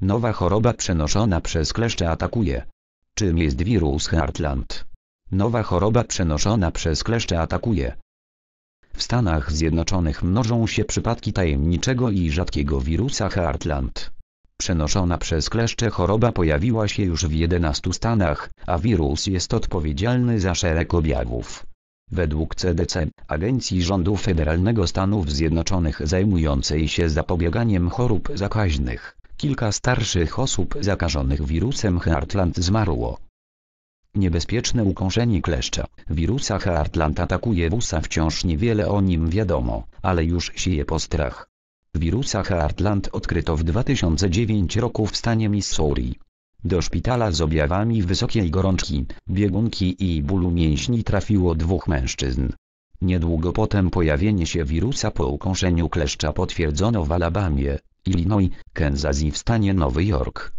Nowa choroba przenoszona przez kleszcze atakuje. Czym jest wirus Heartland? Nowa choroba przenoszona przez kleszcze atakuje. W Stanach Zjednoczonych mnożą się przypadki tajemniczego i rzadkiego wirusa Heartland. Przenoszona przez kleszcze choroba pojawiła się już w 11 stanach, a wirus jest odpowiedzialny za szereg objawów. Według CDC, Agencji Rządu Federalnego Stanów Zjednoczonych zajmującej się zapobieganiem chorób zakaźnych, kilka starszych osób zakażonych wirusem Heartland zmarło. Niebezpieczne ukąszenie kleszcza, wirusa Heartland atakuje busa wciąż niewiele o nim wiadomo, ale już sieje postrach. Wirusa Heartland odkryto w 2009 roku w stanie Missouri. Do szpitala z objawami wysokiej gorączki, biegunki i bólu mięśni trafiło dwóch mężczyzn. Niedługo potem pojawienie się wirusa po ukąszeniu kleszcza potwierdzono w Alabamie, Illinois, Kansas i w stanie Nowy Jork.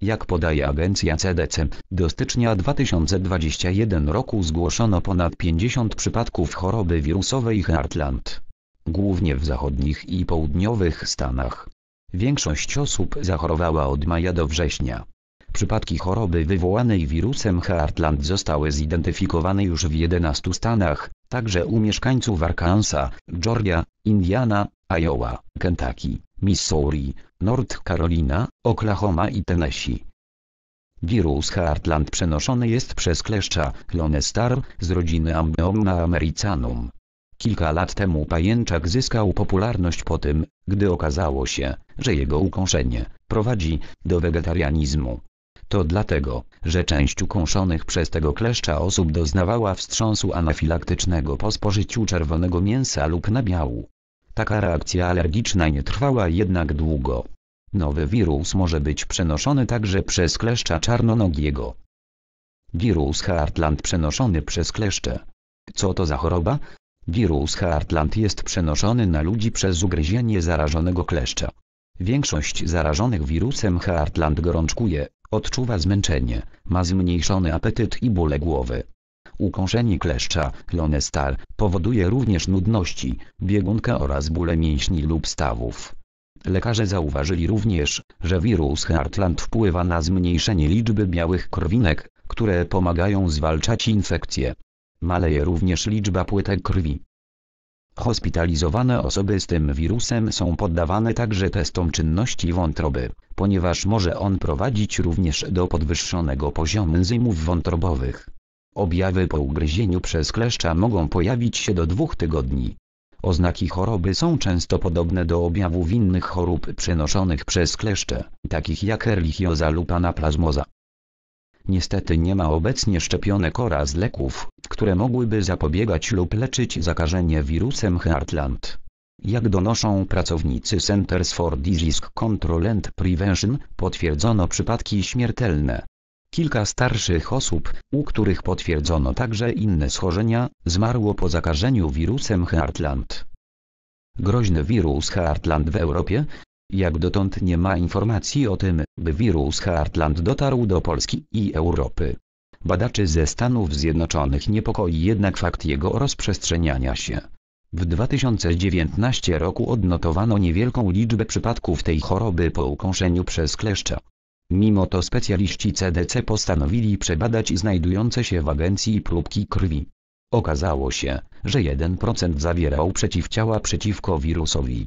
Jak podaje agencja CDC, do stycznia 2021 roku zgłoszono ponad 50 przypadków choroby wirusowej Heartland. Głównie w zachodnich i południowych Stanach. Większość osób zachorowała od maja do września. Przypadki choroby wywołanej wirusem Heartland zostały zidentyfikowane już w 11 stanach, także u mieszkańców Arkansas, Georgia, Indiana, Iowa, Kentucky, Missouri, North Carolina, Oklahoma i Tennessee. Wirus Heartland przenoszony jest przez kleszcza Star, z rodziny Amniona americanum. Kilka lat temu pajęczak zyskał popularność po tym, gdy okazało się, że jego ukąszenie prowadzi do wegetarianizmu. To dlatego, że część ukąszonych przez tego kleszcza osób doznawała wstrząsu anafilaktycznego po spożyciu czerwonego mięsa lub nabiału. Taka reakcja alergiczna nie trwała jednak długo. Nowy wirus może być przenoszony także przez kleszcza czarnonogiego. Wirus Heartland przenoszony przez kleszcze. Co to za choroba? Wirus Heartland jest przenoszony na ludzi przez ugryzienie zarażonego kleszcza. Większość zarażonych wirusem Heartland gorączkuje, odczuwa zmęczenie, ma zmniejszony apetyt i bóle głowy. Ukąszenie kleszcza, klonestal, powoduje również nudności, biegunkę oraz bóle mięśni lub stawów. Lekarze zauważyli również, że wirus Heartland wpływa na zmniejszenie liczby białych krwinek, które pomagają zwalczać infekcje. Maleje również liczba płytek krwi. Hospitalizowane osoby z tym wirusem są poddawane także testom czynności wątroby, ponieważ może on prowadzić również do podwyższonego poziomu enzymów wątrobowych. Objawy po ugryzieniu przez kleszcza mogą pojawić się do dwóch tygodni. Oznaki choroby są często podobne do objawów innych chorób przenoszonych przez kleszcze, takich jak erlichioza lub anaplazmoza. Niestety nie ma obecnie szczepionek oraz leków, które mogłyby zapobiegać lub leczyć zakażenie wirusem Heartland. Jak donoszą pracownicy Centers for Disease Control and Prevention, potwierdzono przypadki śmiertelne, Kilka starszych osób, u których potwierdzono także inne schorzenia, zmarło po zakażeniu wirusem Heartland. Groźny wirus Heartland w Europie? Jak dotąd nie ma informacji o tym, by wirus Heartland dotarł do Polski i Europy. Badaczy ze Stanów Zjednoczonych niepokoi jednak fakt jego rozprzestrzeniania się. W 2019 roku odnotowano niewielką liczbę przypadków tej choroby po ukąszeniu przez kleszcza. Mimo to specjaliści CDC postanowili przebadać znajdujące się w agencji próbki krwi. Okazało się, że 1% zawierał przeciwciała przeciwko wirusowi.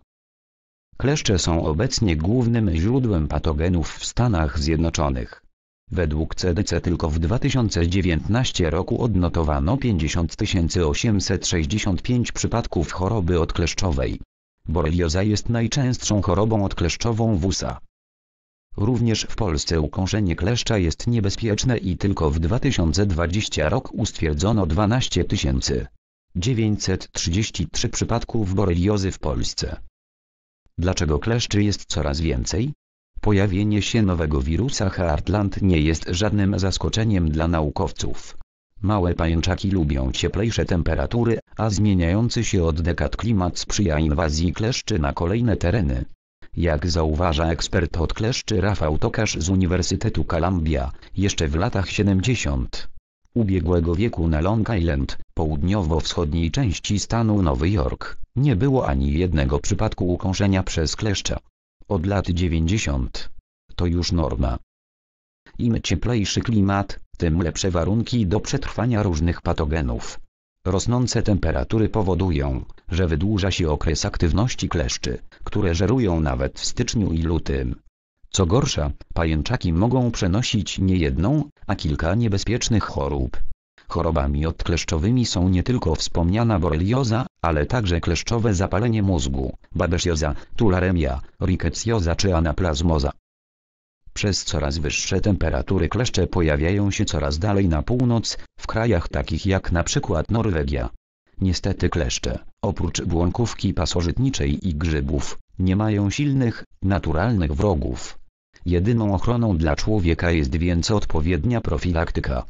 Kleszcze są obecnie głównym źródłem patogenów w Stanach Zjednoczonych. Według CDC tylko w 2019 roku odnotowano 50 865 przypadków choroby odkleszczowej. Borelioza jest najczęstszą chorobą odkleszczową w USA. Również w Polsce ukąszenie kleszcza jest niebezpieczne i tylko w 2020 roku ustwierdzono 12 933 przypadków boreliozy w Polsce. Dlaczego kleszczy jest coraz więcej? Pojawienie się nowego wirusa Heartland nie jest żadnym zaskoczeniem dla naukowców. Małe pajęczaki lubią cieplejsze temperatury, a zmieniający się od dekad klimat sprzyja inwazji kleszczy na kolejne tereny. Jak zauważa ekspert od kleszczy Rafał Tokarz z Uniwersytetu Columbia, jeszcze w latach 70. ubiegłego wieku na Long Island, południowo-wschodniej części stanu Nowy Jork, nie było ani jednego przypadku ukąszenia przez kleszcza. Od lat 90. To już norma. Im cieplejszy klimat, tym lepsze warunki do przetrwania różnych patogenów, Rosnące temperatury powodują, że wydłuża się okres aktywności kleszczy, które żerują nawet w styczniu i lutym. Co gorsza, pajęczaki mogą przenosić nie jedną, a kilka niebezpiecznych chorób. Chorobami odkleszczowymi są nie tylko wspomniana borelioza, ale także kleszczowe zapalenie mózgu, babesioza, tularemia, rickettsioza czy anaplazmoza. Przez coraz wyższe temperatury kleszcze pojawiają się coraz dalej na północ, w krajach takich jak na przykład Norwegia. Niestety kleszcze, oprócz błonkówki pasożytniczej i grzybów, nie mają silnych, naturalnych wrogów. Jedyną ochroną dla człowieka jest więc odpowiednia profilaktyka.